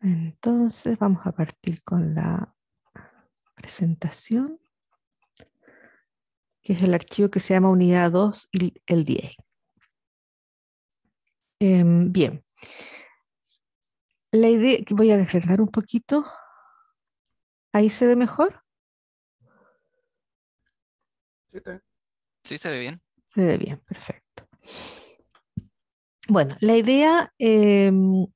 Entonces vamos a partir con la presentación, que es el archivo que se llama Unidad 2 y el 10. Em, bien, la idea, voy a agregar un poquito, ahí se ve mejor. Sí, se ve bien. Se ve bien, perfecto. Bueno, la idea em,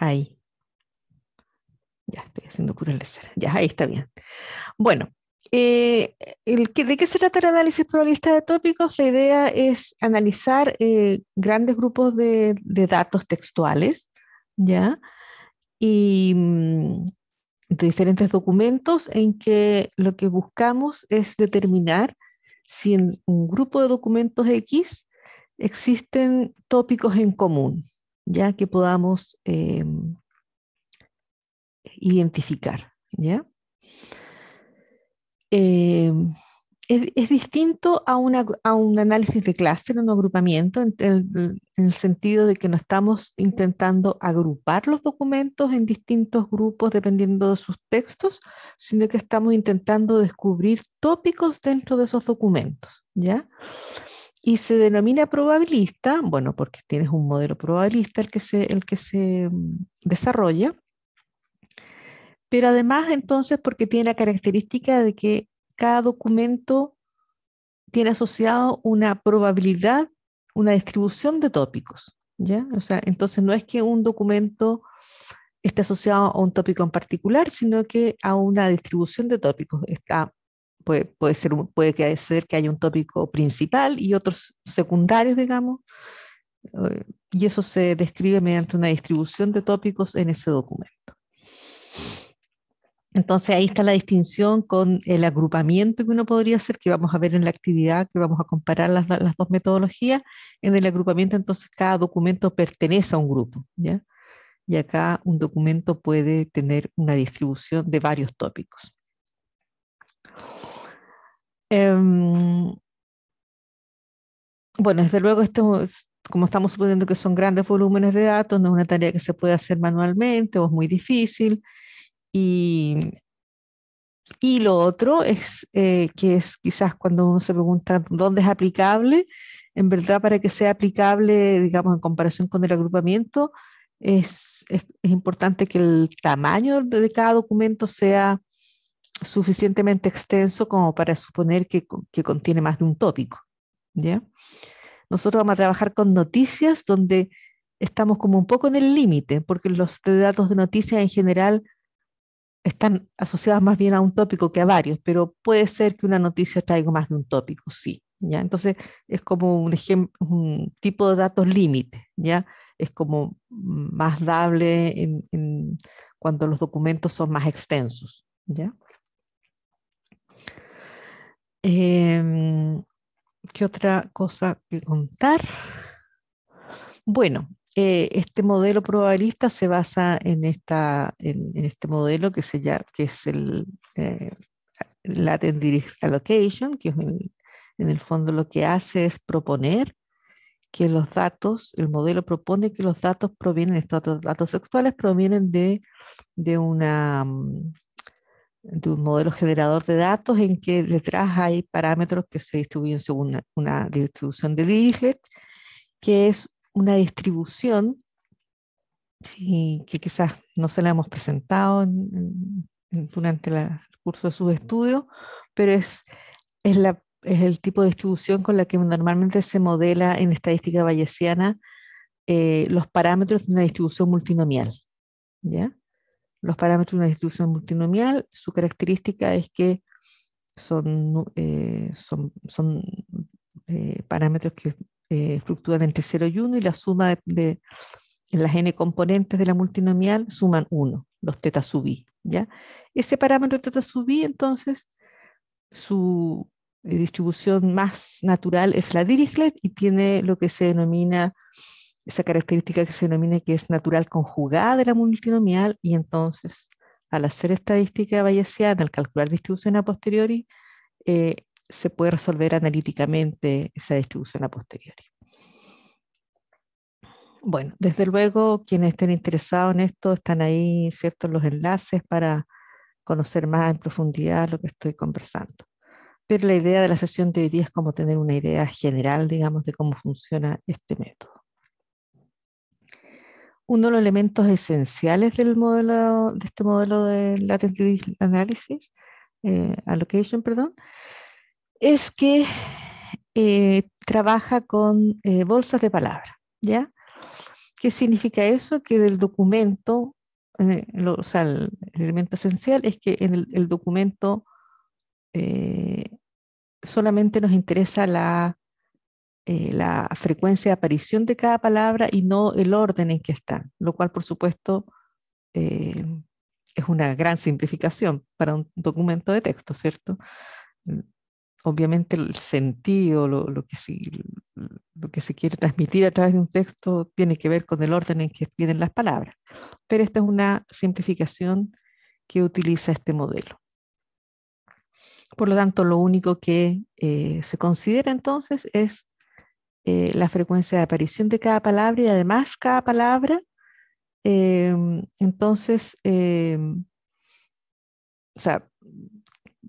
Ahí. Ya, estoy haciendo pura Ya, ahí está bien. Bueno, eh, ¿de qué se trata el análisis probabilista de tópicos? La idea es analizar eh, grandes grupos de, datos textuales, ¿ya? Y mm, de diferentes documentos en que lo que buscamos es determinar si en un grupo de documentos X existen tópicos en común, ya que podamos eh, identificar. ¿ya? Eh, es, distinto a, a, un análisis de clúster, un agrupamiento, en el, sentido de que no estamos intentando agrupar los documentos en distintos grupos dependiendo de sus textos, sino que estamos intentando descubrir tópicos dentro de esos documentos, ¿ya? y se denomina probabilista, bueno, porque tienes un modelo probabilista el que se, el que se mm, desarrolla, pero además entonces porque tiene la característica de que cada documento tiene asociado una probabilidad, una distribución de tópicos, ¿ya? O sea, entonces no es que un documento esté asociado a un tópico en particular, sino que a una distribución de tópicos. Está puede, puede, ser, puede que, ser que haya un tópico principal y otros secundarios, digamos, eh, y eso se describe mediante una distribución de tópicos en ese documento. Entonces ahí está la distinción con el agrupamiento que uno podría hacer, que vamos a ver en la actividad, que vamos a comparar las, las dos metodologías. En el agrupamiento entonces cada documento pertenece a un grupo, ¿ya? Y acá un documento puede tener una distribución de varios tópicos. Em, bueno, desde luego, esto, como estamos suponiendo que son grandes volúmenes de datos, no es una tarea que se puede hacer manualmente o es muy difícil. Y, y lo otro es eh, que es quizás cuando uno se pregunta dónde es aplicable, en verdad para que sea aplicable, digamos, en comparación con el agrupamiento, es, es importante que el tamaño de cada documento sea suficientemente extenso como para suponer que, que contiene más de un tópico. ¿ya? Nosotros vamos a trabajar con noticias donde estamos como un poco en el límite, porque los datos de noticias en general están asociados más bien a un tópico que a varios, pero puede ser que una noticia traiga más de un tópico, sí. ¿ya? Entonces es como un, un tipo de datos límite, ¿ya? es como más dable en cuando los documentos son más extensos. ¿ya? Em, ¿Qué otra cosa que contar? Bueno, eh, este modelo probabilista se basa en, esta, en, este modelo que, se que es el eh, Latent Direct Allocation, que en el fondo lo que hace es proponer que los datos, el modelo propone que los datos provienen, estos datos sexuales provienen de, de una, mm, de un modelo generador de datos en que detrás hay parámetros que se distribuyen según una, distribución de Dirichlet, que es una distribución que quizás no se la hemos presentado durante el curso de sus estudios, pero es, es, la, es, el tipo de distribución con la que normalmente se modela en estadística bayesiana eh, los parámetros de una distribución multinomial. ¿ya? Los parámetros de una distribución multinomial, su característica es que son, eh, eh, parámetros que eh, fluctúan entre 0 y 1 y la suma de, las n componentes de la multinomial suman 1, los teta sub i. ¿ya? Ese parámetro teta sub i, entonces, su distribución más natural es la Dirichlet y tiene lo que se denomina esa característica que se denomina que es natural conjugada de la multinomial y entonces al hacer estadística bayesiana, al calcular distribución a posteriori, eh, se puede resolver analíticamente esa distribución a posteriori. Bueno, desde luego quienes estén interesados en esto están ahí, ¿cierto? Los enlaces para conocer más en profundidad lo que estoy conversando. Pero la idea de la sesión de hoy día es como tener una idea general, digamos, de cómo funciona este método uno de los elementos esenciales del modelo, de este modelo de latent analysis, eh, allocation, perdón, es que eh, trabaja con eh, bolsas de palabras, ¿ya? ¿Qué significa eso? Que del documento, o sea, el, elemento esencial es que en el documento solamente nos interesa la eh, la frecuencia de aparición de cada palabra y no el orden en que están, lo cual por supuesto eh, es una gran simplificación para un documento de texto, ¿cierto? Mm, obviamente el sentido, lo, que se, lo que se quiere transmitir a través de un texto tiene que ver con el orden en que vienen las palabras, pero esta es una simplificación que utiliza este modelo. Por lo tanto, lo único que eh, se considera entonces es eh, la frecuencia de aparición de cada palabra y además cada palabra. Em, entonces, em, o sea,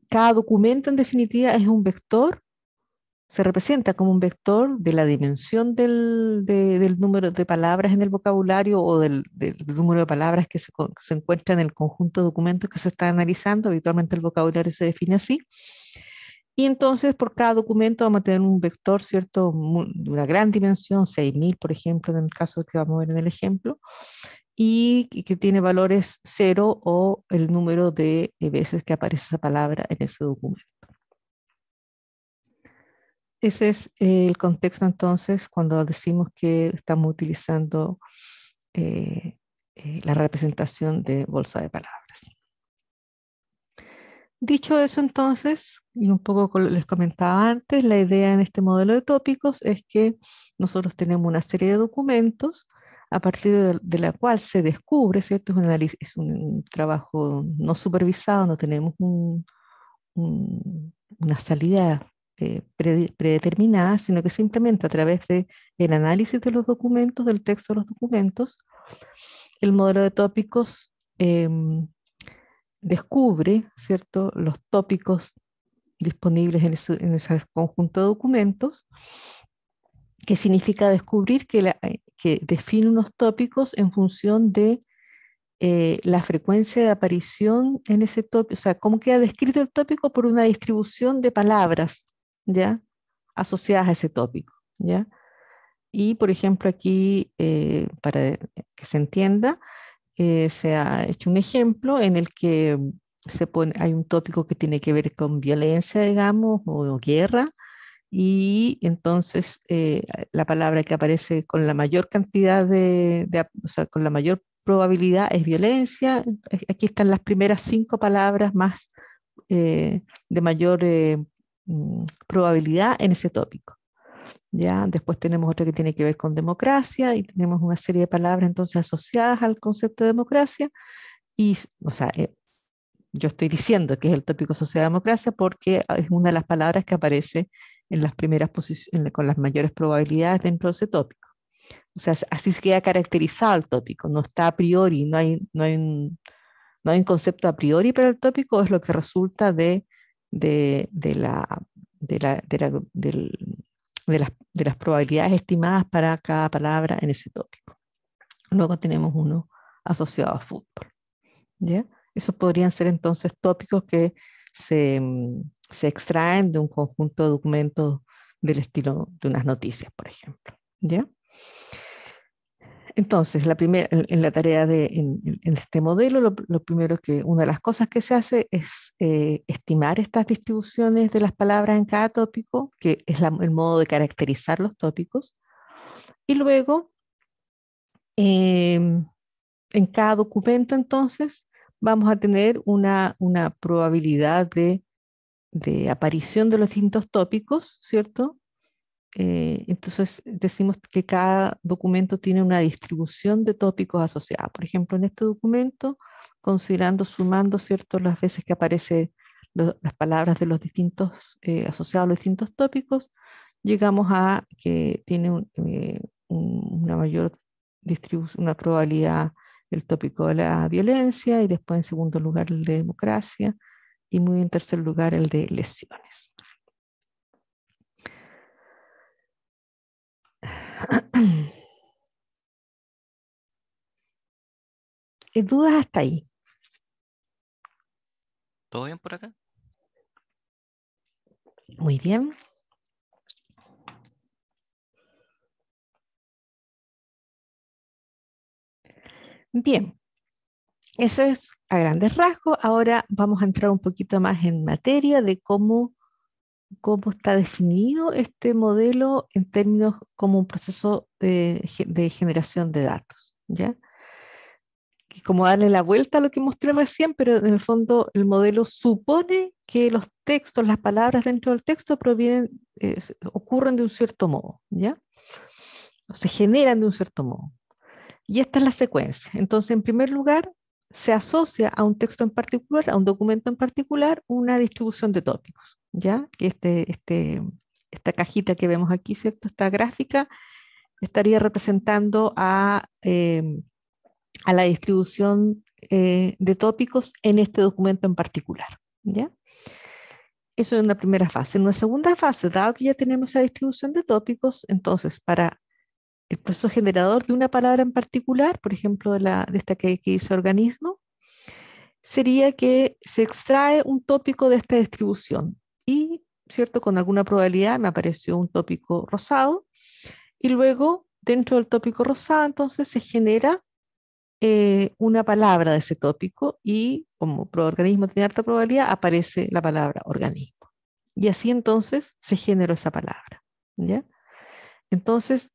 cada documento en definitiva es un vector, se representa como un vector de la dimensión del, número de palabras en el vocabulario o del, número de palabras que se, se encuentra en el conjunto de documentos que se está analizando. Habitualmente el vocabulario se define así. Y entonces por cada documento vamos a tener un vector, ¿cierto? De una gran dimensión, 6.000, por ejemplo, en el caso que vamos a ver en el ejemplo, y que tiene valores cero o el número de veces que aparece esa palabra en ese documento. Ese es eh, el contexto entonces cuando decimos que estamos utilizando eh, eh, la representación de bolsa de palabras. Dicho eso entonces, y un poco como les comentaba antes, la idea en este modelo de tópicos es que nosotros tenemos una serie de documentos a partir de, la cual se descubre, ¿cierto? Es un, análisis, un trabajo no supervisado, no tenemos una salida eh, predeterminada, sino que simplemente a través del análisis de los documentos, del texto de los documentos, el modelo de tópicos em, descubre, ¿cierto?, los tópicos disponibles en, ese, conjunto de documentos, que significa descubrir que, eh, define unos tópicos en función de eh, la frecuencia de aparición en ese tópico, o sea, cómo queda descrito el tópico por una distribución de palabras, ¿ya? Asociadas a ese tópico, ¿ya? Y, por ejemplo, aquí, eh, para que se entienda, eh, se ha hecho un ejemplo en el que se hay un tópico que tiene que ver con violencia, digamos, o, guerra, y entonces eh, la palabra que aparece con la mayor cantidad de, o sea, con la mayor probabilidad es violencia. E-, aquí están las primeras cinco palabras más eh, de mayor mm, probabilidad en ese tópico. ¿ya? Después tenemos otro que tiene que ver con democracia y tenemos una serie de palabras entonces asociadas al concepto de democracia. Y, o sea, eh, yo estoy diciendo que es el tópico sociedad-democracia porque es una de las palabras que aparece en las primeras posiciones, con las mayores probabilidades dentro de ese tópico. O sea, así se queda caracterizado el tópico, no está a priori, no hay, no hay, un, no hay concepto a priori para el tópico, es lo que resulta de, de, de la, de la, de la del, de las, probabilidades estimadas para cada palabra en ese tópico. Luego tenemos uno asociado a fútbol. ¿ya? Esos podrían ser entonces tópicos que se, mm, se extraen de un conjunto de documentos del estilo de unas noticias, por ejemplo. ¿ya? Entonces, en, la tarea de este modelo, lo, lo, primero que una de las cosas que se hace es eh, estimar estas distribuciones de las palabras en cada tópico, que es el modo de caracterizar los tópicos, y luego em, en cada documento entonces vamos a tener una, probabilidad de aparición de los distintos tópicos, ¿cierto? Eh, entonces decimos que cada documento tiene una distribución de tópicos asociados. Por ejemplo, en este documento, considerando, sumando, ¿cierto?, las veces que aparecen las palabras de los distintos, eh, asociados a los distintos tópicos, llegamos a que tiene eh, una mayor distribución, una probabilidad el tópico de la violencia y después en segundo lugar el de democracia y muy en tercer lugar el de lesiones. dudas hasta ahí? ¿Todo bien por acá? Muy bien. Bien, eso es a grandes rasgos. Ahora vamos a entrar un poquito más en materia de cómo cómo está definido este modelo en términos como un proceso de, generación de datos, ¿ya? como darle la vuelta a lo que mostré recién, pero en el fondo el modelo supone que los textos, las palabras dentro del texto provienen, eh, ocurren de un cierto modo, ¿ya? se generan de un cierto modo. Y esta es la secuencia. Entonces, en primer lugar, se asocia a un texto en particular, a un documento en particular, una distribución de tópicos, ¿ya? Este, este, esta cajita que vemos aquí, ¿cierto? Esta gráfica estaría representando a, eh, a la distribución eh, de tópicos en este documento en particular, ¿ya? Eso es una primera fase. En una segunda fase, dado que ya tenemos la distribución de tópicos, entonces para el proceso generador de una palabra en particular, por ejemplo, de, la, de esta que, que dice organismo, sería que se extrae un tópico de esta distribución y, ¿cierto? Con alguna probabilidad me apareció un tópico rosado y luego dentro del tópico rosado entonces se genera eh, una palabra de ese tópico y como organismo tiene alta probabilidad aparece la palabra organismo. Y así entonces se generó esa palabra. ¿ya? Entonces,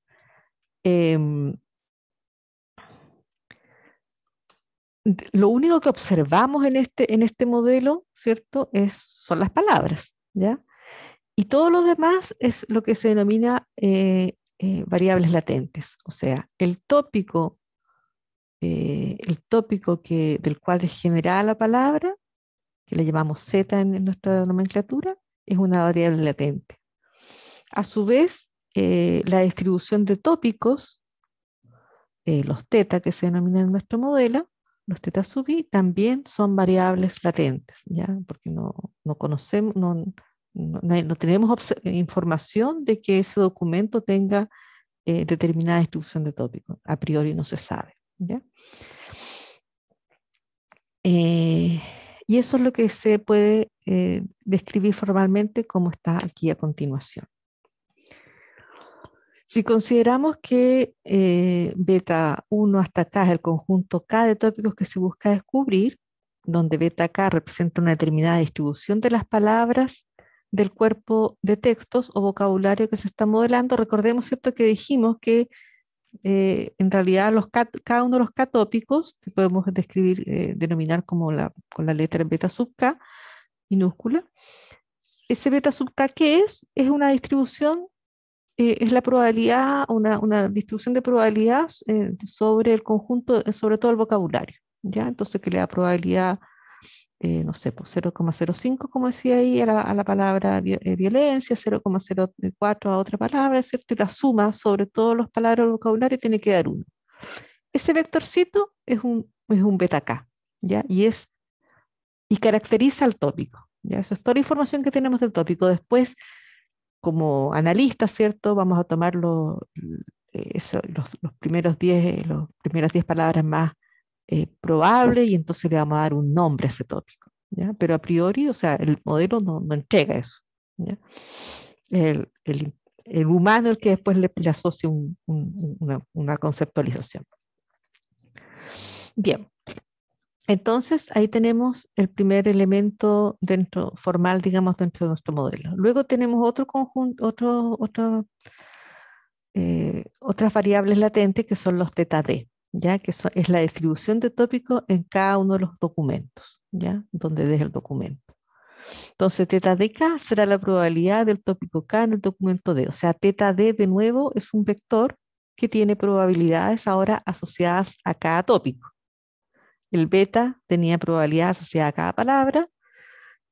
Em, lo único que observamos en este, en este modelo, ¿cierto? Es, son las palabras, ¿ya? Y todo lo demás es lo que se denomina eh, eh, variables latentes, o sea, el tópico, eh, el tópico que, del cual es generada la palabra, que le llamamos Z en nuestra nomenclatura, es una variable latente. A su vez, eh, la distribución de tópicos, eh, los teta que se denominan en nuestro modelo, los teta sub i, también son variables latentes, ¿ya? porque no, conocemos, no, tenemos información de que ese documento tenga eh, determinada distribución de tópicos. A priori no se sabe. y eso es lo que se puede describir formalmente como está aquí a continuación. Si consideramos que eh, beta 1 hasta K es el conjunto K de tópicos que se busca descubrir, donde beta K representa una determinada distribución de las palabras del cuerpo de textos o vocabulario que se está modelando, recordemos ¿cierto? que dijimos que eh, en realidad los cada uno de los K tópicos, que podemos describir, eh, denominar como la, con la letra beta sub K minúscula, ese beta sub K qué es, es una distribución eh, es la probabilidad, una, una distribución de probabilidad eh, sobre el conjunto, eh, sobre todo el vocabulario, ¿ya? Entonces, que le da probabilidad, no sé, pues 0,05, como decía ahí, a la, palabra violencia, 0,04 a otra palabra, ¿cierto? Y la suma sobre todas las palabras del vocabulario tiene que dar 1. Ese vectorcito es un, es un beta K, ¿ya? Y es, y caracteriza al tópico, ¿ya? Eso es toda la información que tenemos del tópico. Después, como analista, ¿cierto? Vamos a tomar los, eh, los, los primeros diez, eh, las primeras 10 palabras más eh, probables y entonces le vamos a dar un nombre a ese tópico. ¿ya? Pero a priori, o sea, el modelo no, no entrega eso. El, el, el, humano el que después le, le asocia una, una, conceptualización. Bien, entonces, ahí tenemos el primer elemento dentro, formal, digamos, dentro de nuestro modelo. Luego tenemos otro conjunto, otro, otro, eh, otras variables latentes que son los teta D, ¿ya? que es la distribución de tópicos en cada uno de los documentos, ¿ya? donde es el documento. Entonces, teta de será la probabilidad del tópico K en el documento D. O sea, teta D de nuevo es un vector que tiene probabilidades ahora asociadas a cada tópico. El beta tenía probabilidad asociada a cada palabra,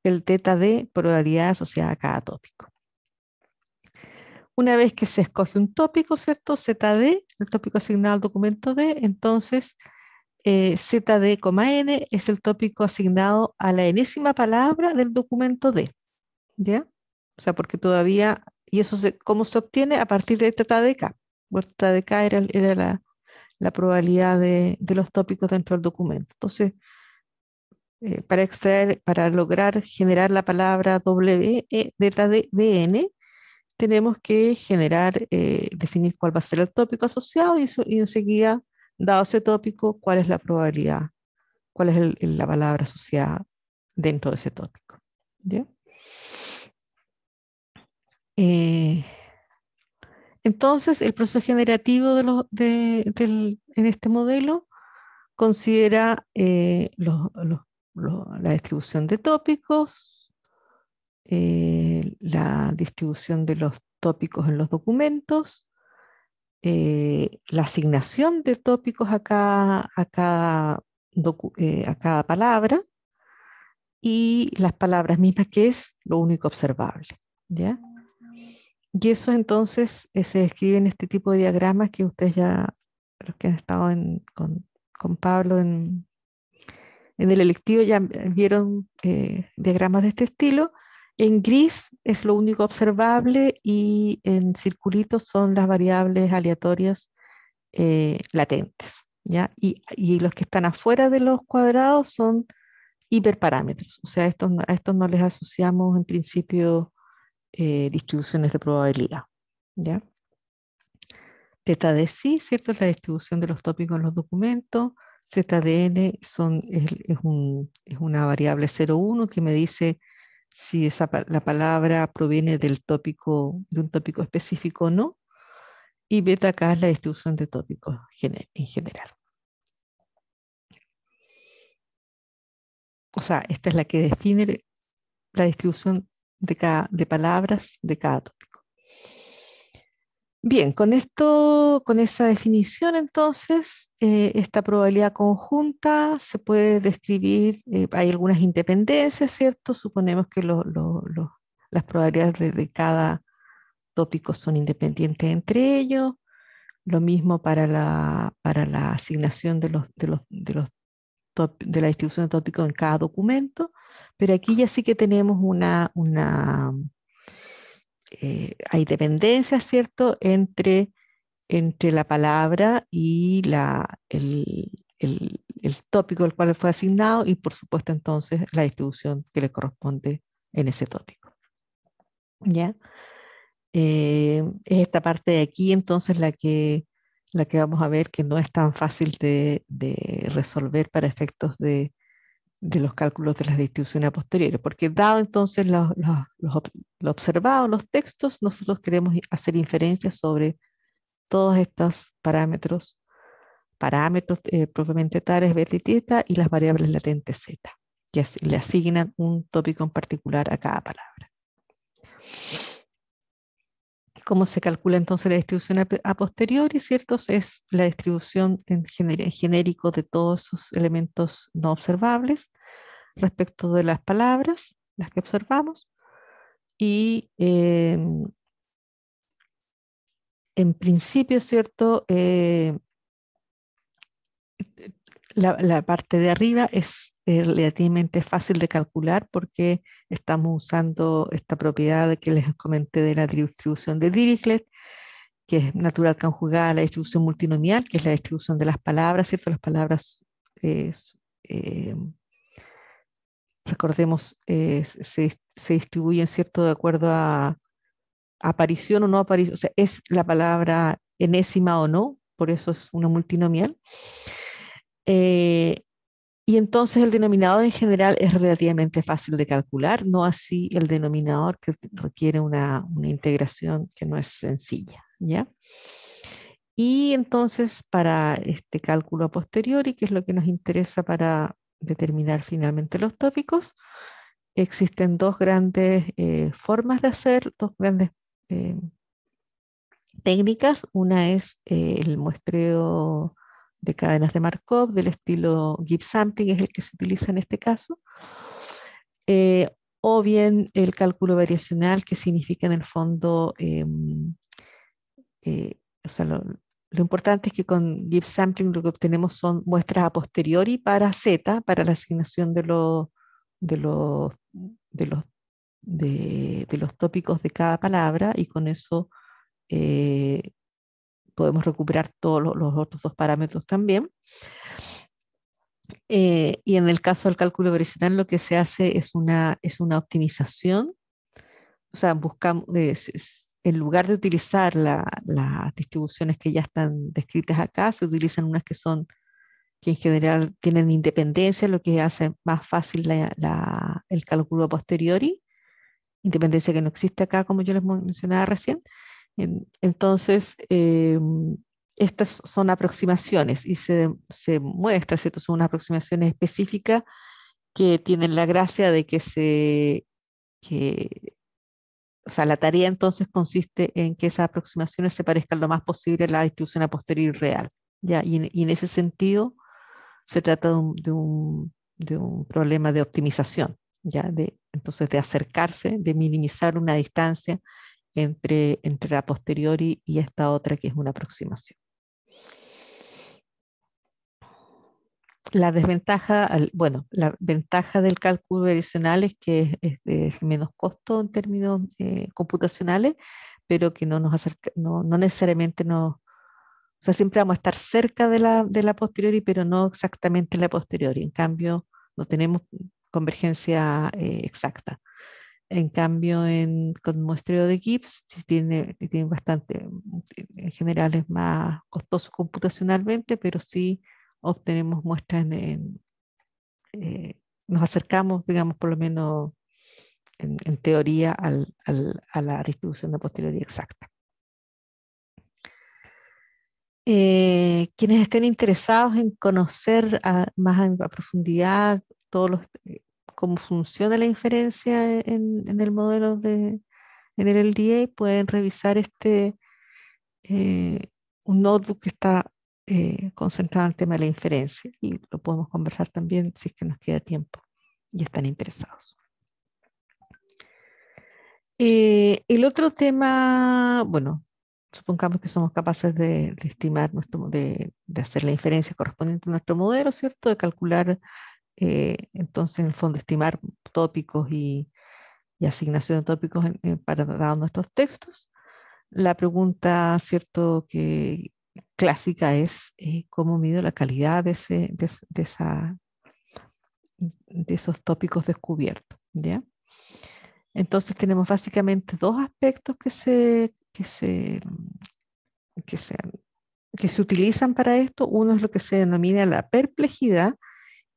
el teta D probabilidad asociada a cada tópico. Una vez que se escoge un tópico, ¿cierto? ZD, el tópico asignado al documento D, entonces eh, ZD, N es el tópico asignado a la enésima palabra del documento D. ¿Ya? O sea, porque todavía, ¿y eso se, cómo se obtiene? A partir de K. Bueno, de era, era la, la probabilidad de, los tópicos dentro del documento. Entonces, eh, para extraer, para lograr generar la palabra W e, de la DN, tenemos que generar, eh, definir cuál va a ser el tópico asociado y, y, enseguida, dado ese tópico, cuál es la probabilidad, cuál es la palabra asociada dentro de ese tópico. ¿ya? Eh, entonces, el proceso generativo en este modelo considera eh, la distribución de tópicos, eh, la distribución de los tópicos en los documentos, eh, la asignación de tópicos a cada, a cada palabra y las palabras mismas, que es lo único observable. ¿ya? Y eso entonces eh, se describe en este tipo de diagramas que ustedes ya, los que han estado con, Pablo en, el electivo, ya vieron eh, diagramas de este estilo. En gris es lo único observable y en circulitos son las variables aleatorias eh, latentes. ¿ya? Y, los que están afuera de los cuadrados son hiperparámetros. O sea, estos, a estos no les asociamos en principio eh, distribuciones de probabilidad. ¿ya? Teta de sí, ¿cierto? Es la distribución de los tópicos en los documentos. ZDN son, es, una variable 01 que me dice si esa, la palabra proviene del tópico, de un tópico específico o no. Y beta acá es la distribución de tópicos en general. O sea, esta es la que define la distribución de, palabras de cada tópico. Bien, con esto, con esa definición, entonces, eh, esta probabilidad conjunta se puede describir, eh, hay algunas independencias, ¿cierto? Suponemos que las probabilidades de, cada tópico son independientes entre ellos, lo mismo para la, asignación de los, de de la distribución de tópicos en cada documento, pero aquí ya sí que tenemos una, eh, hay dependencia, ¿cierto?, entre, la palabra y el, el, el tópico al cual fue asignado y, por supuesto, entonces la distribución que le corresponde en ese tópico. ¿Ya? Eh, es esta parte de aquí entonces la que, vamos a ver que no es tan fácil de resolver para efectos de, de los cálculos de las distribuciones posteriores, porque dado entonces los, lo observado, los textos, nosotros queremos hacer inferencias sobre todos estos parámetros, parámetros eh, propiamente tales, beta y teta, y las variables latentes z, que le asignan un tópico en particular a cada palabra cómo se calcula entonces la distribución a, posteriori, ¿cierto? Es la distribución en, genérico de todos esos elementos no observables respecto de las palabras, las que observamos, y em, en principio, ¿cierto? Eh, la, parte de arriba es relativamente fácil de calcular porque estamos usando esta propiedad que les comenté de la distribución de Dirichlet, que es natural conjugada a la distribución multinomial, que es la distribución de las palabras, ¿cierto? Las palabras, eh, eh, recordemos, eh, se, se, distribuyen, ¿cierto?, de acuerdo a aparición o no aparición, o sea, es la palabra enésima o no, por eso es una multinomial. Eh, y entonces el denominador en general es relativamente fácil de calcular, no así el denominador que requiere una, integración que no es sencilla. ¿ya? Y entonces para este cálculo a posteriori, que es lo que nos interesa para determinar finalmente los tópicos, existen dos grandes eh, formas de hacer, dos grandes eh, técnicas. Una es eh, el muestreo de cadenas de Markov del estilo Gibbs sampling, es el que se utiliza en este caso, eh, o bien el cálculo variacional, que significa en el fondo, em, eh, o sea, lo, lo, importante es que con Gibbs sampling lo que obtenemos son muestras a posteriori para Z, para la asignación de los, de los, de los, de, de los tópicos de cada palabra, y con eso eh, podemos recuperar todos los, otros dos parámetros también. Eh, y en el caso del cálculo verisitán lo que se hace es una, es una optimización, o sea, buscamos, en lugar de utilizar las distribuciones que ya están descritas acá, se utilizan unas que son, que en general tienen independencia, lo que hace más fácil el cálculo a posteriori, independencia que no existe acá, como yo les mencionaba recién, entonces, eh, estas son aproximaciones y se, se muestra, ¿cierto? Son unas aproximaciones específicas que tienen la gracia de que se... Que, o sea, la tarea entonces consiste en que esas aproximaciones se parezcan lo más posible a la distribución a posteriori real. ¿ya? Y, en, en ese sentido, se trata de un, de un, de un problema de optimización, ¿ya? De, entonces de acercarse, de minimizar una distancia entre, entre la posteriori y esta otra que es una aproximación. La desventaja, bueno, la ventaja del cálculo adicional es que es, menos costo en términos eh, computacionales, pero que no nos acerca, no, no necesariamente nos, o sea, siempre vamos a estar cerca de la, de la posteriori, pero no exactamente la posteriori. En cambio, no tenemos convergencia eh, exacta. En cambio, con muestreo de Gibbs, si tiene, bastante, en general es más costoso computacionalmente, pero sí obtenemos muestras eh, nos acercamos, digamos, por lo menos en, teoría a la distribución de posterioridad exacta. Eh, quienes estén interesados en conocer más a profundidad todos los, eh, cómo funciona la inferencia e, en, el modelo de en el LDA, pueden revisar este eh, un notebook que está eh, concentrado en el tema de la inferencia y lo podemos conversar también si es que nos queda tiempo y están interesados. Eh, el otro tema, bueno, supongamos que somos capaces de, estimar nuestro, de, de, hacer la inferencia correspondiente a nuestro modelo, ¿cierto? De calcular eh, entonces en el fondo estimar tópicos y, asignación de tópicos en, eh, para de nuestros textos. La pregunta, cierto, que clásica es eh, cómo mido la calidad de, ese, de, esa, de esos tópicos descubiertos. ¿ya? Entonces tenemos básicamente dos aspectos que se, que se, que se, que se utilizan para esto. Uno es lo que se denomina la perplejidad,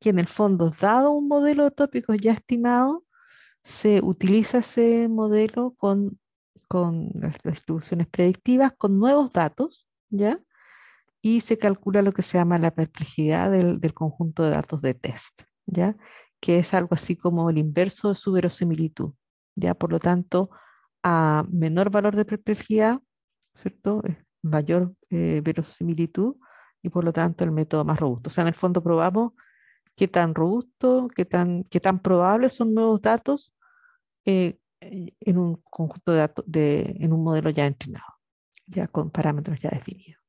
que en el fondo, dado un modelo de tópicos ya estimado, se utiliza ese modelo con, con las distribuciones predictivas, con nuevos datos, ¿ya? Y se calcula lo que se llama la perplejidad del, del conjunto de datos de test, ¿ya? Que es algo así como el inverso de su verosimilitud, ¿ya? Por lo tanto, a menor valor de perplejidad, ¿cierto? Mayor eh, verosimilitud y por lo tanto el método más robusto. O sea, en el fondo probamos qué tan robusto, qué tan, qué tan probables son nuevos datos eh, eh, en un conjunto de datos, de, en un modelo ya entrenado, ya con parámetros ya definidos.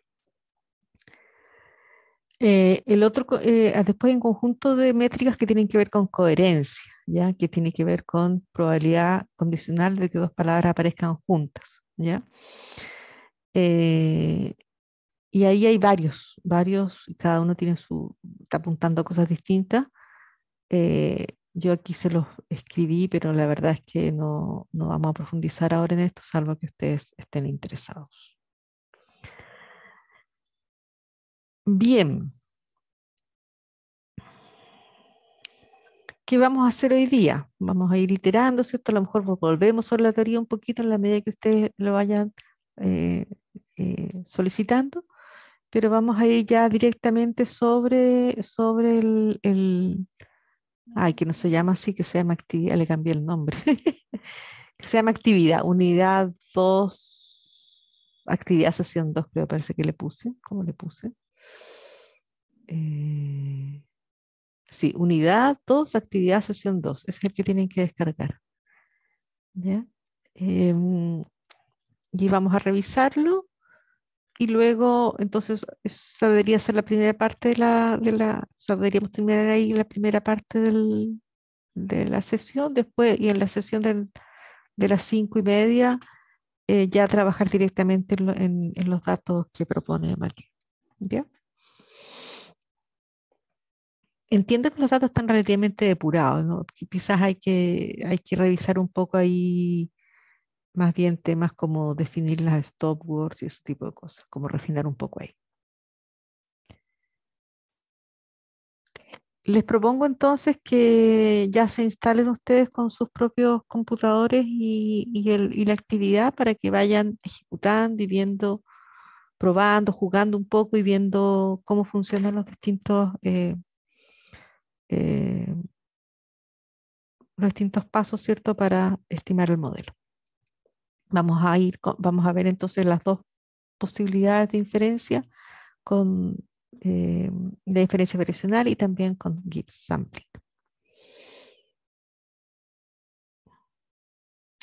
Eh, el otro, ah, después en conjunto de métricas que tienen que ver con coherencia, ya que tiene que ver con probabilidad condicional de que dos palabras aparezcan juntas, ya. Y ahí hay varios, varios, y cada uno tiene su, está apuntando a cosas distintas. Eh, yo aquí se los escribí, pero la verdad es que no, vamos a profundizar ahora en esto, salvo que ustedes estén interesados. Bien. ¿Qué vamos a hacer hoy día? Vamos a ir iterando, ¿cierto? A lo mejor volvemos sobre la teoría un poquito en la medida que ustedes lo vayan eh, eh, solicitando pero vamos a ir ya directamente sobre, sobre el, ay, que no se llama así, que se llama actividad, ah, le cambié el nombre, que se llama actividad, unidad 2, actividad sesión 2, creo, parece que le puse, ¿cómo le puse? Eh, sí, unidad 2, actividad sesión 2, es el que tienen que descargar. Em, y vamos a revisarlo y luego, entonces, esa debería ser la primera parte de la, de deberíamos terminar ahí la primera parte de la sesión, después, y en la sesión de las cinco y media, eh, ya trabajar directamente en, los datos que propone Mati. ¿Ya? Entiendo que los datos están relativamente depurados, ¿no? Quizás hay que, hay que revisar un poco ahí más bien temas como definir las stop words y ese tipo de cosas, como refinar un poco ahí. Les propongo entonces que ya se instalen ustedes con sus propios computadores y, la actividad para que vayan ejecutando y viendo, probando, jugando un poco y viendo cómo funcionan los distintos, eh, eh, los distintos pasos, ¿cierto?, para estimar el modelo. Vamos a, ir, vamos a ver entonces las dos posibilidades de inferencia con eh, de inferencia variacional y también con git sampling.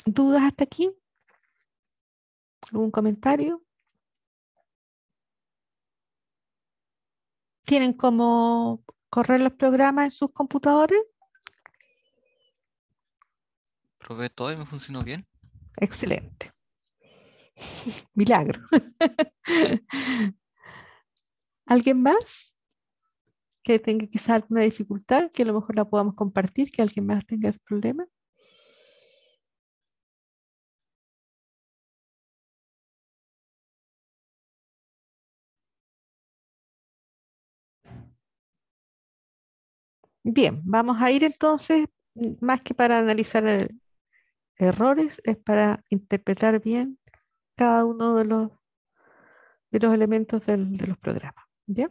¿Dudas hasta aquí? ¿Algún comentario? ¿Tienen cómo correr los programas en sus computadores? Probé todo y me funcionó bien. Excelente. Milagro. ¿Alguien más que tenga quizás alguna dificultad, que a lo mejor la podamos compartir, que alguien más tenga ese problema? Bien, vamos a ir entonces, más que para analizar el, errores es para interpretar bien cada uno de los, de los elementos del, de los programas. ¿Ya?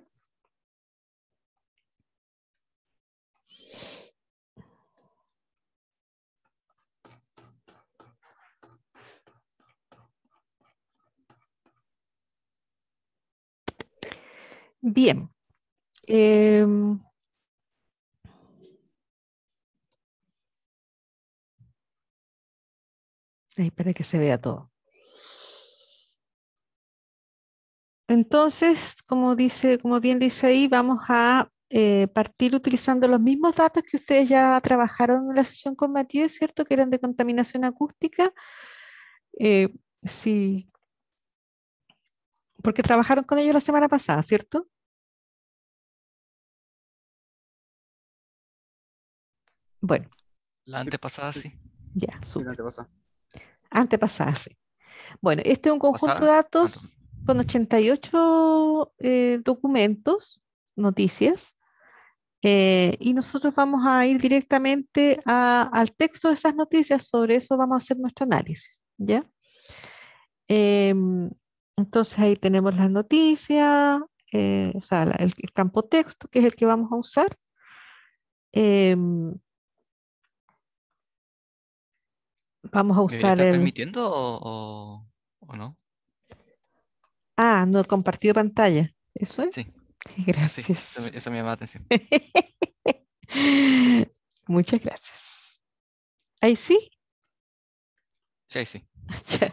Bien. Eh, ahí para que se vea todo. Entonces, como, dice, como bien dice ahí, vamos a eh, partir utilizando los mismos datos que ustedes ya trabajaron en la sesión con Mathieu, ¿cierto? Que eran de contaminación acústica. Eh, sí. Porque trabajaron con ellos la semana pasada, ¿cierto? Bueno. La antepasada, sí. Ya, yeah, La antepasada. Antepasadas, Bueno, este es un conjunto de datos con 88 eh, documentos, noticias, eh, y nosotros vamos a ir directamente al texto de esas noticias, sobre eso vamos a hacer nuestro análisis, ¿ya? Em, entonces ahí tenemos las noticias, eh, el, el, campo texto, que es el que vamos a usar. Em, Vamos a usar el. el... transmitiendo o, o, no? Ah, no, compartido pantalla. ¿Eso es? Sí. Gracias. eso, me llama la atención. Muchas gracias. ¿Ahí sí? Sí, ahí sí.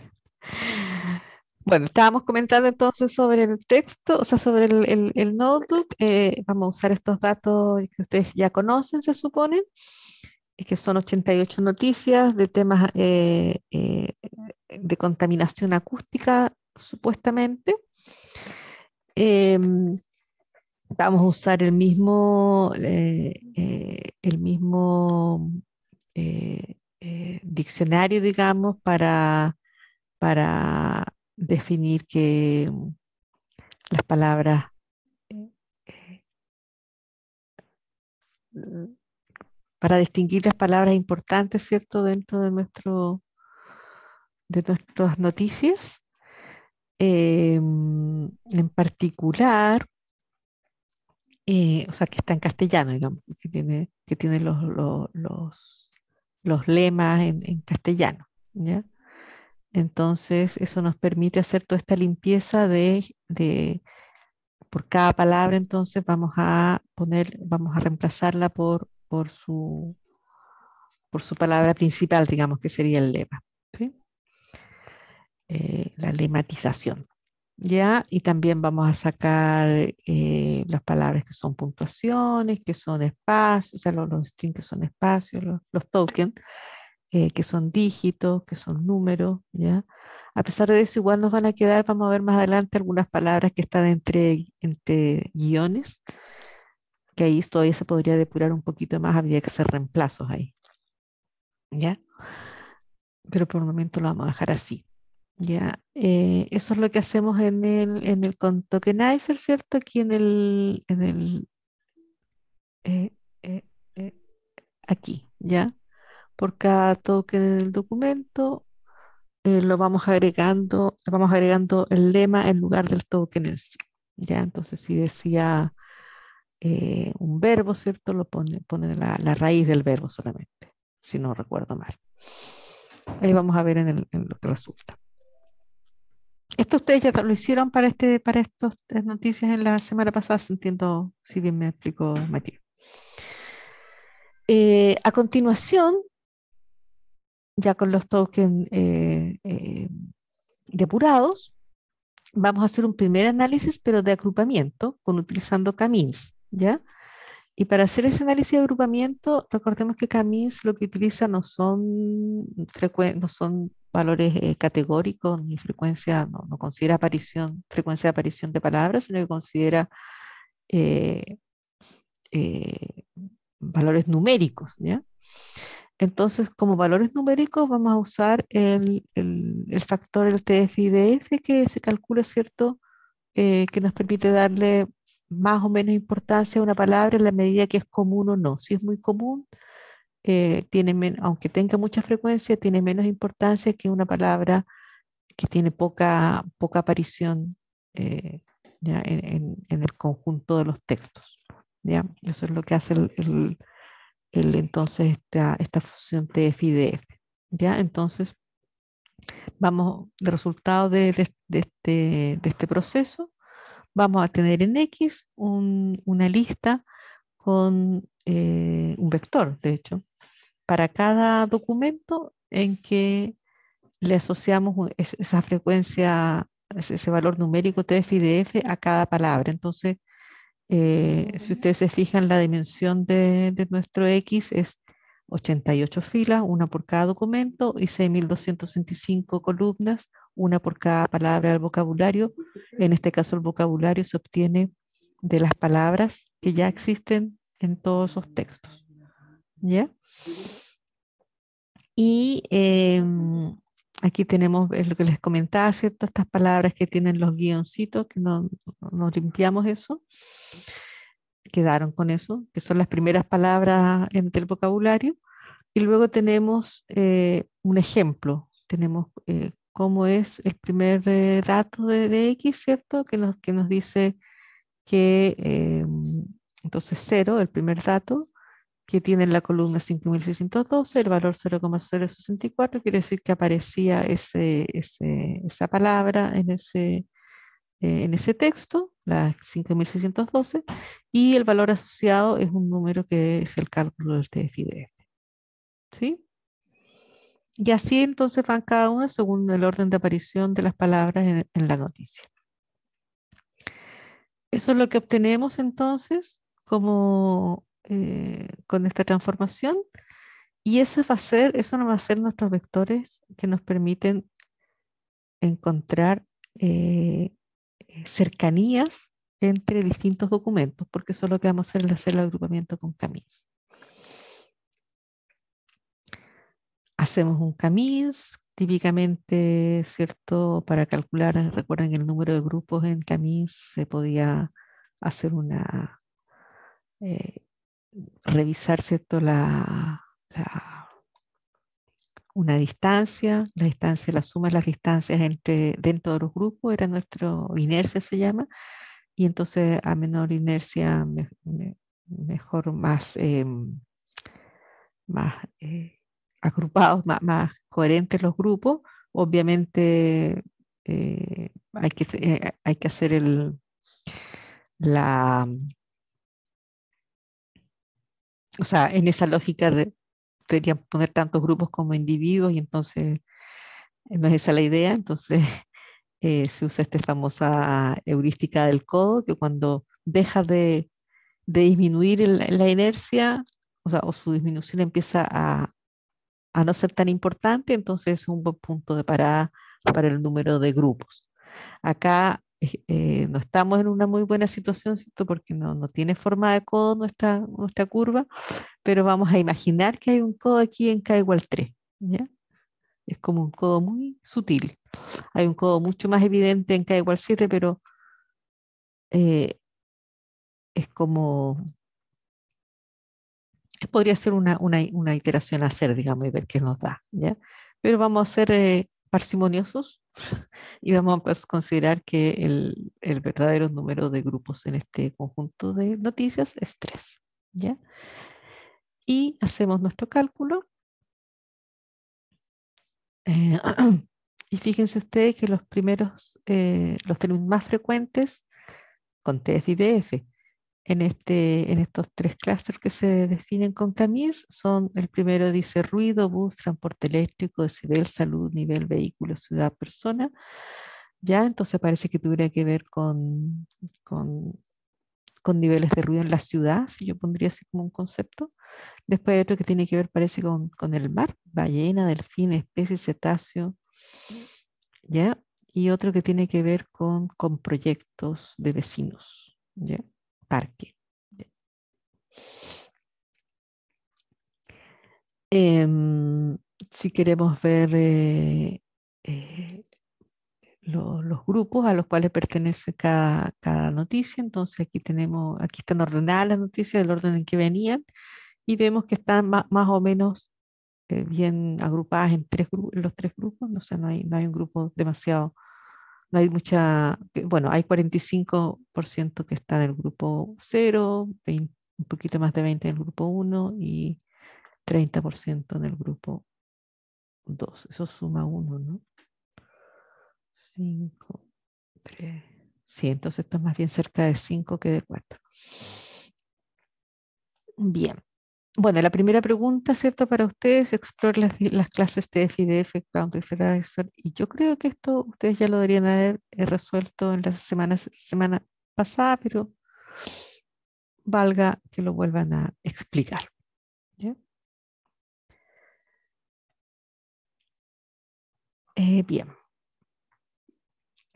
bueno, estábamos comentando entonces sobre el texto, o sea, sobre el, notebook. Eh, vamos a usar estos datos que ustedes ya conocen, se supone que son 88 noticias de temas eh, eh, de contaminación acústica, supuestamente. Em, vamos a usar el mismo, eh, el mismo diccionario, digamos, para, para definir que las palabras para distinguir las palabras importantes, ¿cierto?, dentro de, nuestro, de nuestras noticias. Em, en particular, eh, o sea, que está en castellano, digamos, que tiene, que tiene los, los, los, lemas en, en castellano, ¿ya? Entonces, eso nos permite hacer toda esta limpieza de, de, por cada palabra, entonces vamos a poner, vamos a reemplazarla por por su, por su palabra principal, digamos, que sería el lema. Eh, la lematización. ¿ya? Y también vamos a sacar eh, las palabras que son puntuaciones, que son espacios, o sea, los, strings que son espacios, los, tokens, eh, que son dígitos, que son números, ¿ya? A pesar de eso, igual nos van a quedar, vamos a ver más adelante algunas palabras que están entre, entre guiones, que ahí todavía se podría depurar un poquito más, habría que hacer reemplazos ahí. ¿Ya? Pero por el momento lo vamos a dejar así. Ya, eh, eso es lo que hacemos en el, en el con tokenizer, ¿cierto? Aquí en el, en el eh, eh, aquí, ¿ya? Por cada token en el documento lo vamos agregando, vamos agregando el lema en lugar del token en sí. Ya, entonces si decía eh, un verbo, ¿cierto? Lo pone, pone la, raíz del verbo solamente, si no recuerdo mal. Ahí vamos a ver en, lo que resulta. Esto ustedes ya lo hicieron para, este, para estas noticias en la semana pasada, entiendo si bien me explico, Matías. Eh, a continuación, ya con los tokens eh, depurados, vamos a hacer un primer análisis, pero de agrupamiento, con, utilizando camins. ¿ya? Y para hacer ese análisis de agrupamiento, recordemos que CAMIS lo que utiliza no son, no son valores eh, categóricos ni frecuencia, no, considera aparición, frecuencia de aparición de palabras, sino que considera eh, eh, valores numéricos. Entonces, como valores numéricos, vamos a usar el, factor, el TFIDF, que se calcula, ¿cierto? que nos permite darle más o menos importancia a una palabra en la medida que es común o no. Si es muy común, eh, tiene aunque tenga mucha frecuencia, tiene menos importancia que una palabra que tiene poca, poca aparición eh, en, el conjunto de los textos. ¿ya? Eso es lo que hace el, entonces esta, función función TF y ¿ya? Entonces, vamos, de resultado este, de este proceso, vamos a tener en X un, una lista con eh, un vector, de hecho, para cada documento en que le asociamos esa frecuencia, ese valor numérico TF DF a cada palabra. Entonces, eh, si ustedes se fijan, la dimensión de, de nuestro X es 88 filas, una por cada documento y 6.265 columnas una por cada palabra del vocabulario. En este caso, el vocabulario se obtiene de las palabras que ya existen en todos esos textos. ¿Ya? Y em, aquí tenemos lo que les comentaba, ¿cierto? Estas palabras que tienen los guioncitos, que no, no limpiamos eso. Quedaron con eso, que son las primeras palabras entre el vocabulario. Y luego tenemos eh, un ejemplo, tenemos eh, como es el primer eh, dato de, X, ¿cierto? Que nos, que nos dice que eh, entonces 0, el primer dato, que tiene en la columna 5612, el valor 0,064, quiere decir que aparecía ese, esa palabra en ese, eh, en ese texto, la 5612, y el valor asociado es un número que es el cálculo del TFIDF. ¿Sí? Y así entonces van cada una según el orden de aparición de las palabras en, la noticia. Eso es lo que obtenemos entonces como eh, con esta transformación y eso va a ser, eso va a ser nuestros vectores que nos permiten encontrar eh, cercanías entre distintos documentos, porque eso es lo que vamos a hacer al hacer el agrupamiento con caminos. hacemos un CAMIS, típicamente, ¿cierto? Para calcular, recuerden el número de grupos en CAMIS? se podía hacer una, eh, revisar, ¿cierto? La, una distancia, la distancia, la suma de las distancias entre, dentro de los grupos, era nuestro inercia se llama, y entonces a menor inercia, mejor, más, em, más... Eh, agrupados, más, coherentes los grupos, obviamente eh, hay, que, eh, hay que hacer el, la, o sea, en esa lógica de, deberían poner tantos grupos como individuos y entonces eh, no es esa la idea, entonces se usa esta famosa heurística del codo, que cuando deja de, disminuir la inercia, o sea, o su disminución empieza a, a no ser tan importante, entonces es un buen punto de parada para el número de grupos. Acá eh, eh, no estamos en una muy buena situación, ¿cierto? Porque no, tiene forma de codo nuestra, nuestra curva, pero vamos a imaginar que hay un codo aquí en K igual 3, Es como un codo muy sutil. Hay un codo mucho más evidente en K igual 7, pero eh, es como podría ser una, iteración a hacer, digamos, y ver qué nos da. ¿ya? Pero vamos a ser parcimoniosos eh, parsimoniosos y vamos a considerar que el, verdadero número de grupos en este conjunto de noticias es tres, ¿ya? Y hacemos nuestro cálculo. Eh, y fíjense ustedes que los primeros, eh, los términos más frecuentes con TF y DF, en, este, en estos tres clústeres que se definen con CAMIS son, el primero dice ruido, bus, transporte eléctrico, decibel, salud, nivel, vehículo, ciudad, persona. Ya, entonces parece que tuviera que ver con, con, con niveles de ruido en la ciudad, si yo pondría así como un concepto. Después hay otro que tiene que ver, parece, con, con el mar, ballena, delfín, especie, cetáceo. ¿Ya? Y otro que tiene que ver con, con proyectos de vecinos. ¿Ya? parque. Em, si queremos ver eh, eh, los grupos a los cuales pertenece cada, cada, noticia, entonces aquí tenemos, aquí están ordenadas las noticias del orden en que venían y vemos que están más, o menos eh, bien agrupadas en tres, los tres grupos, no, no, hay, no hay un grupo demasiado no hay mucha, bueno, hay 45% que está en el grupo 0, un poquito más de 20 en el grupo 1 y 30% en el grupo 2. Eso suma 1, ¿no? 5, 3. 100, entonces esto es más bien cerca de 5 que de 4. Bien bueno, la primera pregunta, ¿cierto? Para ustedes, explorar las, clases TF Boundary Federation. Y yo creo que esto ustedes ya lo deberían haber eh, resuelto en la semana, semana pasada, pero valga que lo vuelvan a explicar. Eh, bien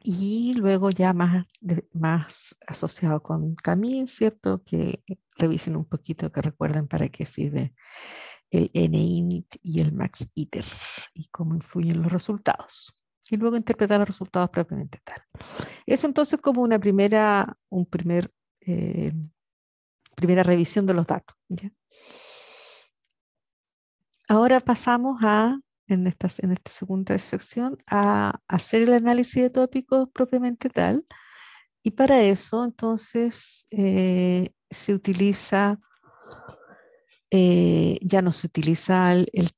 y luego ya más, más asociado con Camín, ¿cierto? Que revisen un poquito, que recuerden para qué sirve el NINIT y el MAX-ITER. y cómo influyen los resultados. Y luego interpretar los resultados propiamente tal. Eso entonces como una primera, un primer, eh, primera revisión de los datos. Ahora pasamos a en esta, en esta segunda sección a hacer el análisis de tópicos propiamente tal. Y para eso, entonces, eh, se utiliza, eh, ya no se utiliza el, el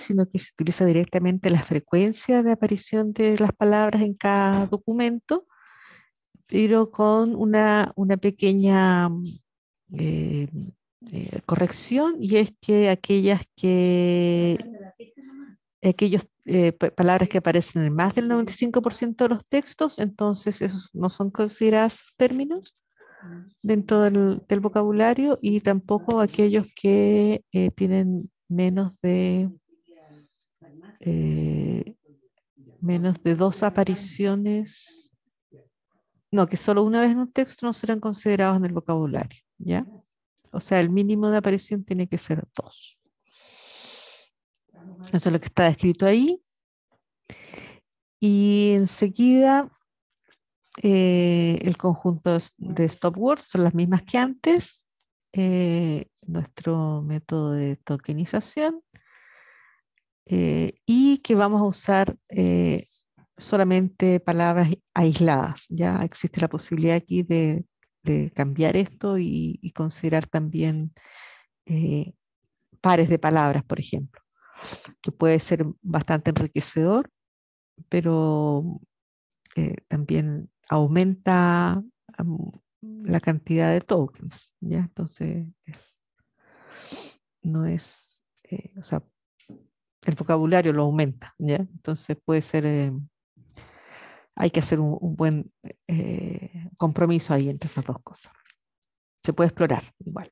sino que se utiliza directamente la frecuencia de aparición de las palabras en cada documento, pero con una, una pequeña eh, corrección, y es que aquellas que aquellas eh, palabras que aparecen en más del 95% de los textos, entonces esos no son considerados términos mm. dentro del, vocabulario y tampoco aquellos que eh, tienen menos de eh, menos de dos apariciones, no, que solo una vez en un texto no serán considerados en el vocabulario, ¿ya? O sea, el mínimo de aparición tiene que ser dos. Eso es lo que está descrito ahí. Y enseguida eh, el conjunto de stop words son las mismas que antes. Eh, nuestro método de tokenización. Eh, y que vamos a usar solamente palabras aisladas. Ya existe la posibilidad aquí de, cambiar esto y considerar también pares de palabras, por ejemplo que puede ser bastante enriquecedor, pero eh, también aumenta la cantidad de tokens, ¿ya? Entonces, no es, eh, o sea, el vocabulario lo aumenta, ¿ya? Entonces puede ser, eh, hay que hacer un buen compromiso ahí entre esas dos cosas. Se puede explorar igual.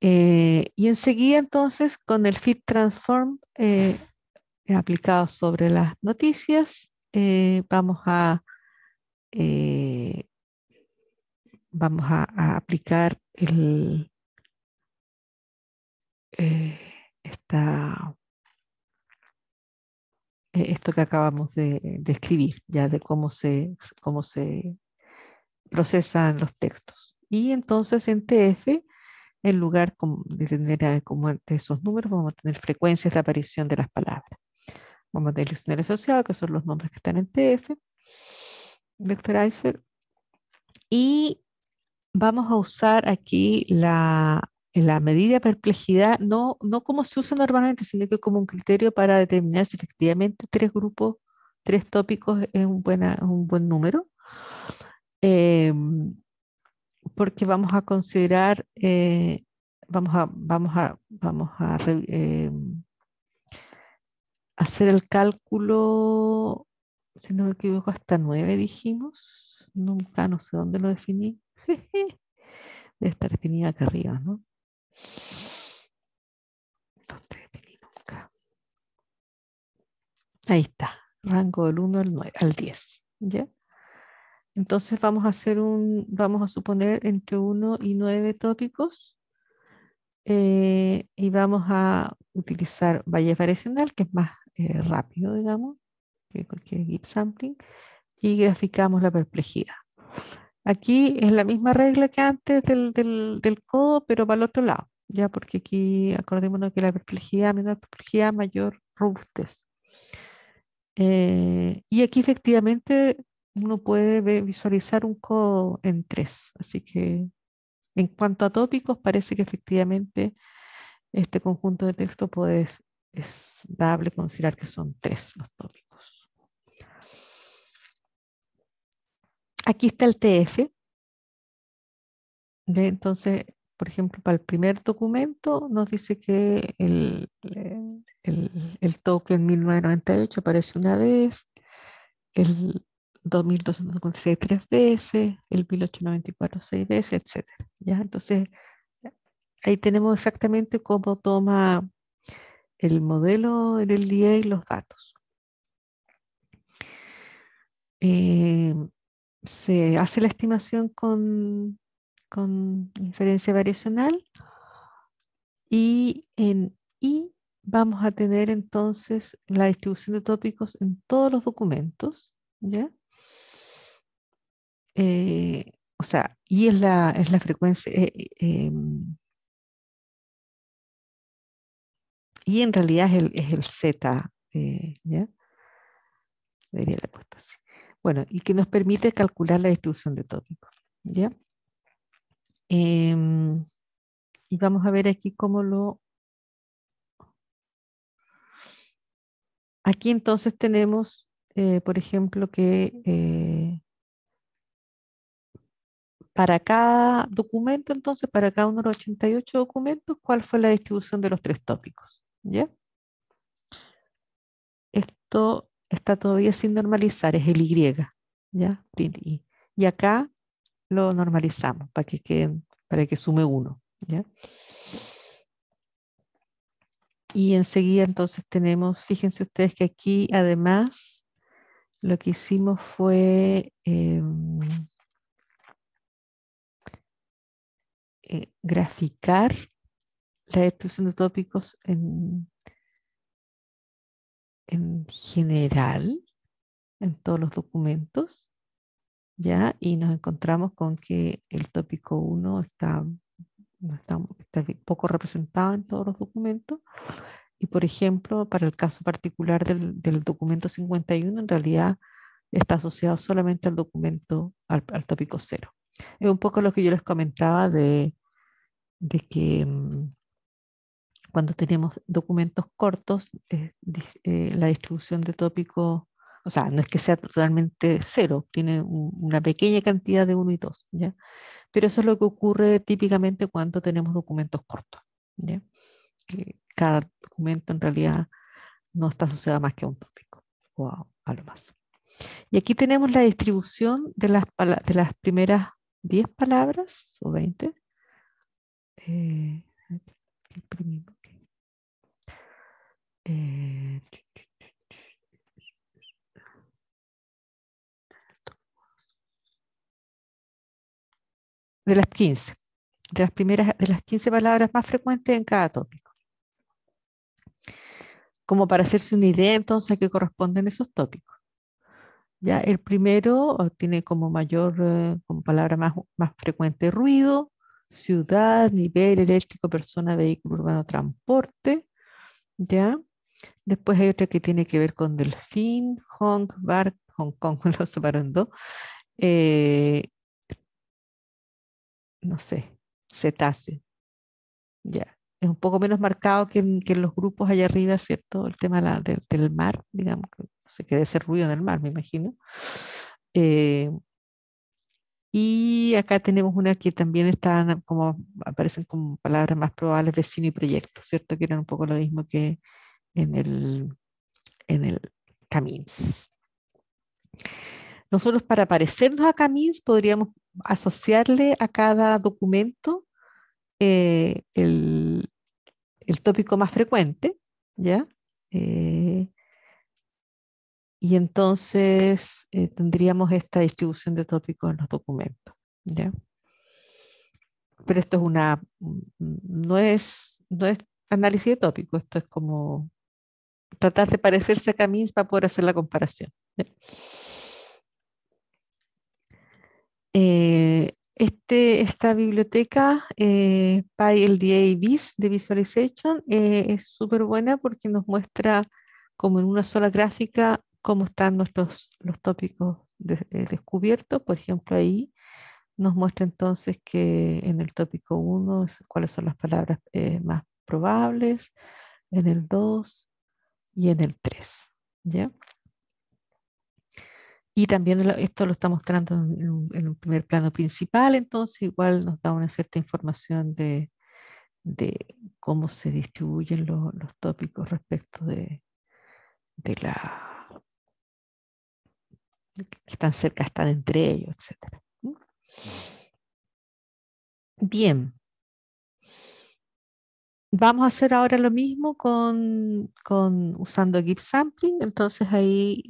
Eh, y enseguida entonces con el feed transform eh, aplicado sobre las noticias, eh, vamos a vamos a, aplicar el esta, esto que acabamos de, describir escribir, ya de cómo se, cómo se procesan los textos. Y entonces en TF en lugar de tener como esos números, vamos a tener frecuencias de aparición de las palabras. Vamos a tener escenario asociado, que son los nombres que están en TF, vectorizer, y vamos a usar aquí la, la medida de perplejidad, no, no como se usa normalmente, sino que como un criterio para determinar si efectivamente tres grupos, tres tópicos es un, buena, un buen número. Eh, porque vamos a considerar, eh, vamos a, vamos a, vamos a eh, hacer el cálculo, si no me equivoco, hasta 9 dijimos, nunca, no sé dónde lo definí, debe estar definido acá arriba, ¿no? ¿Dónde definí nunca? Ahí está, rango del 1 al, 9, al 10, ¿ya? Entonces vamos a hacer un, vamos a suponer entre 1 y 9 tópicos eh, y vamos a utilizar Valle Variacional, que es más eh, rápido, digamos, que cualquier Git sampling, y graficamos la perplejidad. Aquí es la misma regla que antes del, del, del codo, pero para el otro lado, ya porque aquí acordémonos que la perplejidad, menor perplejidad, mayor robustez. Eh, y aquí efectivamente uno puede visualizar un codo en tres. Así que en cuanto a tópicos, parece que efectivamente este conjunto de texto pues, es dable considerar que son tres los tópicos. Aquí está el TF. Entonces, por ejemplo, para el primer documento nos dice que el, el, el token 1998 aparece una vez, el 2256 tres veces, el 1894 seis veces, etc. ¿ya? Entonces, ahí tenemos exactamente cómo toma el modelo en el día y los datos. Eh, se hace la estimación con, con inferencia variacional y en I vamos a tener entonces la distribución de tópicos en todos los documentos, ¿ya? Eh, o sea, y es la, es la frecuencia, eh, eh, em, y en realidad es el, Z, ¿ya? Debería haber puesto así. Bueno, y que nos permite calcular la distribución de tópicos, ¿ya? Em, y vamos a ver aquí cómo lo... Aquí entonces tenemos, por ejemplo, que para cada documento, entonces, para cada uno de los 88 documentos, cuál fue la distribución de los tres tópicos. ¿Ya? Esto está todavía sin normalizar, es el Y. ¿Ya? y. acá lo normalizamos para que, quede, para que sume uno. ¿ya? Y enseguida entonces tenemos, fíjense ustedes que aquí además lo que hicimos fue eh, Eh, graficar la distribución de tópicos en, general, en todos los documentos, ¿ya? Y nos encontramos con que el tópico 1 está, poco representado en todos los documentos. Y por ejemplo, para el caso particular del, documento 51, en realidad está asociado solamente al documento, al, al tópico 0. Es un poco lo que yo les comentaba de, de que mm, cuando tenemos documentos cortos, eh, eh, la distribución de tópicos, o sea, no es que sea totalmente cero, tiene una pequeña cantidad de uno y dos, ¿ya? Pero eso es lo que ocurre típicamente cuando tenemos documentos cortos, ¿ya? Que cada documento en realidad no está asociado más que a un tópico o a, lo más. Y aquí tenemos la distribución de las, de las primeras 10 palabras o 20. Eh, eh, de las 15, de las primeras, de las 15 palabras más frecuentes en cada tópico. Como para hacerse una idea entonces a qué corresponden esos tópicos. Ya el primero ah, tiene como mayor, eh, como palabra más, más frecuente, ruido, ciudad, nivel eléctrico, persona, vehículo urbano, transporte. ¿Ya? Después hay otra que tiene que ver con delfín, Hong, Bar, Hong Kong, lo separaron eh, no sé, cetáceo. Ya es un poco menos marcado que en, los grupos allá arriba, ¿cierto? El tema del mar, digamos, que se quede ese ruido en el mar, me imagino. Eh, y acá tenemos una que también están como, aparecen como palabras más probables, vecino y proyecto, ¿cierto? Que eran un poco lo mismo que en el, en el Camins. Nosotros para parecernos a Camins podríamos asociarle a cada documento eh, el, tópico más frecuente, ¿ya? Eh, y entonces eh, tendríamos esta distribución de tópicos en los documentos, ¿ya? Pero esto es una, no es, no es análisis de tópico, esto es como tratar de parecerse a Camins para poder hacer la comparación. Este, esta biblioteca, eh, pylda de Visualization, eh, es súper buena porque nos muestra como en una sola gráfica cómo están nuestros, los tópicos eh, descubiertos. Por ejemplo, ahí nos muestra entonces que en el tópico 1 cuáles son las palabras eh, más probables, en el 2 y en el 3. ¿ya? Y también esto lo está mostrando en un, primer plano principal, entonces igual nos da una cierta información de, cómo se distribuyen los tópicos respecto de, de la... están cerca, están entre ellos, etc. Bien, Vamos a hacer ahora lo mismo con, con usando GIF Sampling, entonces ahí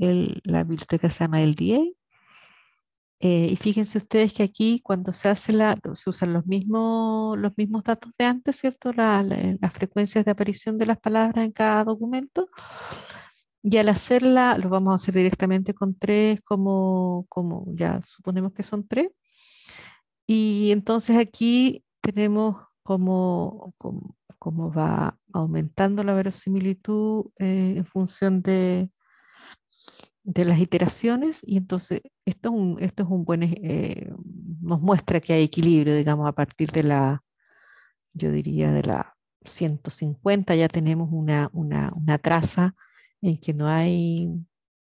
la biblioteca se llama LDA. Eh, y fíjense ustedes que aquí cuando se hace la, se usan los mismos, los mismos datos de antes, ¿cierto? las frecuencias de aparición de las palabras en cada documento. Y al hacerla, lo vamos a hacer directamente con tres, como, como ya suponemos que son tres. Y entonces aquí tenemos como, como cómo va aumentando la verosimilitud eh, en función de, de las iteraciones y entonces esto es un, esto es un buen, eh, nos muestra que hay equilibrio, digamos, a partir de la, yo diría, de la 150 ya tenemos una, traza en que no hay,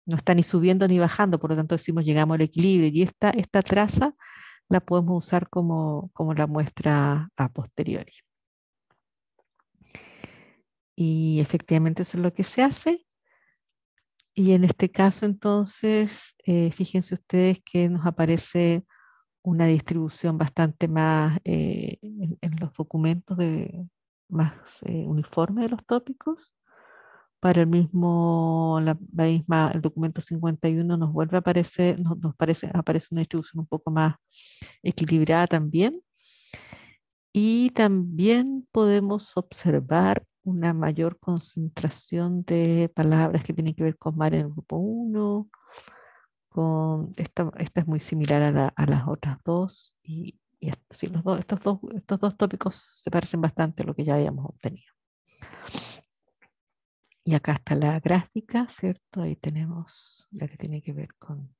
no está ni subiendo ni bajando, por lo tanto decimos llegamos al equilibrio y esta, esta traza la podemos usar como, como la muestra a posteriori. Y efectivamente eso es lo que se hace. Y en este caso entonces, eh, fíjense ustedes que nos aparece una distribución bastante más eh, en, los documentos de, más eh, uniforme de los tópicos. Para el mismo, la, misma, el documento 51 nos vuelve a aparecer, nos, parece, aparece una distribución un poco más equilibrada también. Y también podemos observar una mayor concentración de palabras que tienen que ver con mar en el grupo 1, con esta, esta es muy similar a, las otras dos y, y los estos, dos, estos dos tópicos se parecen bastante a lo que ya habíamos obtenido. Y acá está la gráfica, ¿cierto? Ahí tenemos la que tiene que ver con,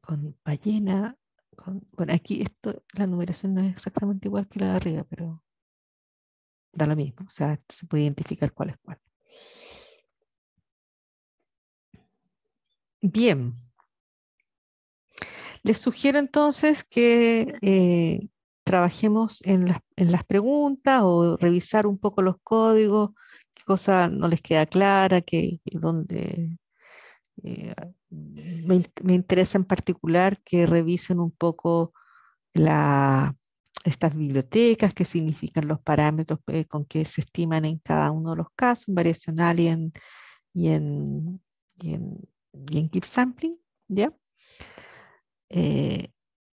con ballena. Con, bueno, aquí esto, la numeración no es exactamente igual que la de arriba, pero da lo mismo, o sea, se puede identificar cuál es cuál. Bien. Les sugiero entonces que eh, trabajemos en las, preguntas o revisar un poco los códigos, qué cosa no les queda clara, qué, dónde eh, me, interesa en particular que revisen un poco la, estas bibliotecas, que significan los parámetros eh, con que se estiman en cada uno de los casos, en variacional y en, y en, y en, sampling, ¿ya? Eh,